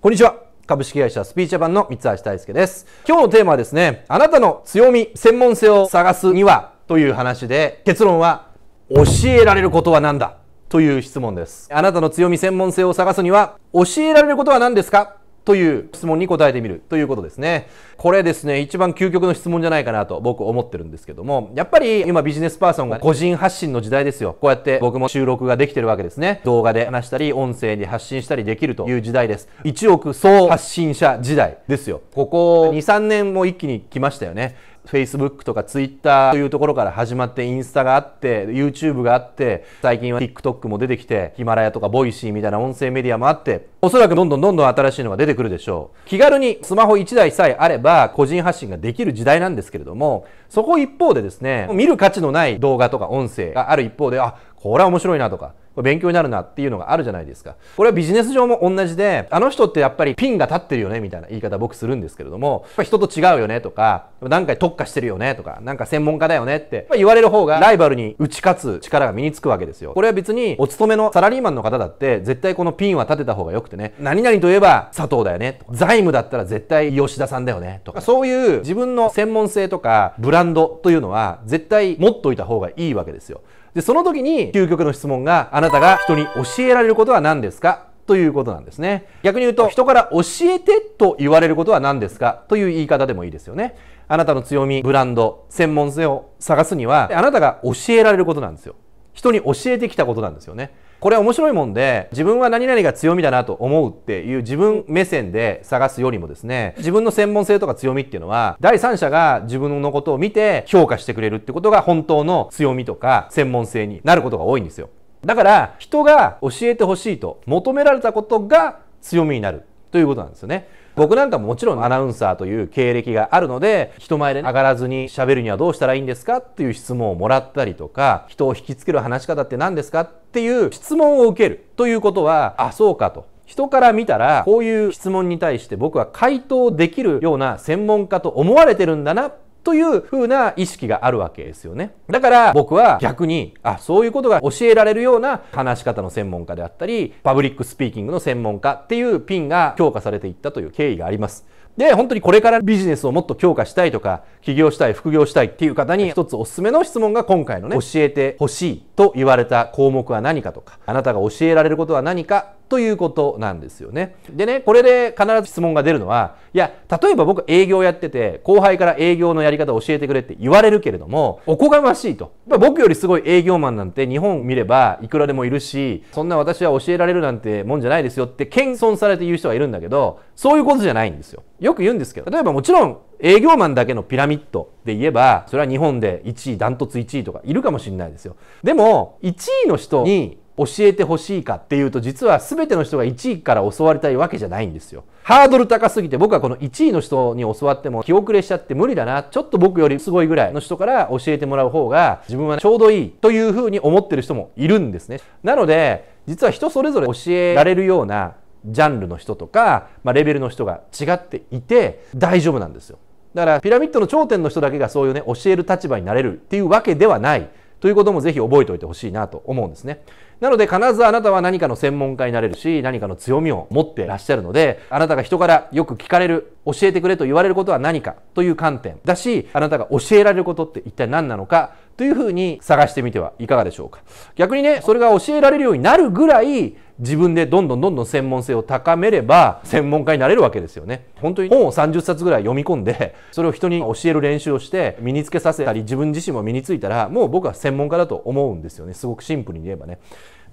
こんにちは。株式会社スピーチャパンの三橋大輔です。今日のテーマはですね、あなたの強み、専門性を探すにはという話で、結論は教えられることは何だという質問です。あなたの強み、専門性を探すには教えられることは何ですかという質問に答えてみるということですね。これですね、一番究極の質問じゃないかなと僕思ってるんですけども、やっぱり今ビジネスパーソンが個人発信の時代ですよ。こうやって僕も収録ができてるわけですね。動画で話したり、音声に発信したりできるという時代です。1億総発信者時代ですよ。ここ2、3年も一気に来ましたよね。Facebook とか Twitter というところから始まってインスタがあって YouTube があって最近は TikTok も出てきてヒマラヤとかボイシーみたいな音声メディアもあっておそらくどんどんどんどん新しいのが出てくるでしょう気軽にスマホ1台さえあれば個人発信ができる時代なんですけれどもそこ一方でですね見る価値のない動画とか音声がある一方であこれは面白いなとかこれ勉強になるなっていうのがあるじゃないですか。これはビジネス上も同じで、あの人ってやっぱりピンが立ってるよねみたいな言い方僕するんですけれども、やっぱ人と違うよねとか、何回特化してるよねとか、なんか専門家だよねって言われる方がライバルに打ち勝つ力が身につくわけですよ。これは別にお勤めのサラリーマンの方だって絶対このピンは立てた方が良くてね、何々といえば佐藤だよねと財務だったら絶対吉田さんだよねとか、そういう自分の専門性とかブランドというのは絶対持っといた方がいいわけですよ。で、その時に究極の質問があなたが人に教えられることは何ですかということなんですね。逆に言うと、人から教えてと言われることは何ですかという言い方でもいいですよね。あなたの強み、ブランド、専門性を探すには、あなたが教えられることなんですよ。人に教えてきたことなんですよね。これ面白いもんで、自分は何々が強みだなと思うっていう自分目線で探すよりもですね、自分の専門性とか強みっていうのは、第三者が自分のことを見て評価してくれるってことが本当の強みとか専門性になることが多いんですよ。だから、人が教えてほしいと求められたことが強みになるということなんですよね。僕なんかももちろんアナウンサーという経歴があるので人前で上がらずにしゃべるにはどうしたらいいんですかっていう質問をもらったりとか人を引きつける話し方って何ですかっていう質問を受けるということはあそうかと人から見たらこういう質問に対して僕は回答できるような専門家と思われてるんだなという風な意識があるわけですよね。だから僕は逆に、あ、そういうことが教えられるような話し方の専門家であったり、パブリックスピーキングの専門家っていうピンが強化されていったという経緯があります。で、本当にこれからビジネスをもっと強化したいとか、起業したい、副業したいっていう方に一つおすすめの質問が今回のね、教えてほしいと言われた項目は何かとか、あなたが教えられることは何かということなんですよね。でね、これで必ず質問が出るのは、いや、例えば僕営業やってて、後輩から営業のやり方を教えてくれって言われるけれども、おこがましいと。僕よりすごい営業マンなんて日本見ればいくらでもいるし、そんな私は教えられるなんてもんじゃないですよって謙遜されて言う人がいるんだけど、そういうことじゃないんですよ。よく言うんですけど、例えばもちろん営業マンだけのピラミッドで言えば、それは日本で1位、ダントツ1位とかいるかもしれないですよ。でも、1位の人に教えてほしいかっていうと実は全ての人が1位から教わりたいわけじゃないんですよハードル高すぎて僕はこの1位の人に教わっても気遅れしちゃって無理だなちょっと僕よりすごいぐらいの人から教えてもらう方が自分はちょうどいいというふうに思ってる人もいるんですねなので実は人それぞれ教えられるようなジャンルの人とか、まあ、レベルの人が違っていて大丈夫なんですよだからピラミッドの頂点の人だけがそういうね教える立場になれるっていうわけではないということもぜひ覚えておいてほしいなと思うんですね。なので必ずあなたは何かの専門家になれるし何かの強みを持ってらっしゃるのであなたが人からよく聞かれる教えてくれと言われることは何かという観点だしあなたが教えられることって一体何なのかというふうに探してみてはいかがでしょうか逆にねそれが教えられるようになるぐらい自分でどんどんどんどん専門性を高めれば専門家になれるわけですよね。本当に本を30冊ぐらい読み込んでそれを人に教える練習をして身につけさせたり自分自身も身についたらもう僕は専門家だと思うんですよね。すごくシンプルに言えばね。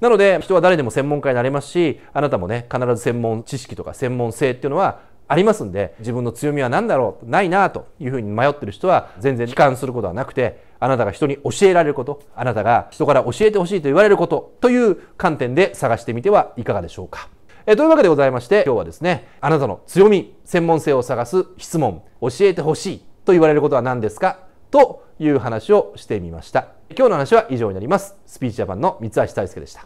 なので人は誰でも専門家になれますしあなたもね必ず専門知識とか専門性っていうのはありますんで自分の強みは何だろうないなというふうに迷ってる人は全然悲観することはなくてあなたが人に教えられることあなたが人から教えてほしいと言われることという観点で探してみてはいかがでしょうかえというわけでございまして今日はですねあなたの強み専門性を探す質問教えてほしいと言われることは何ですかという話をしてみました今日の話は以上になりますスピーチジャパンの三橋大輔でした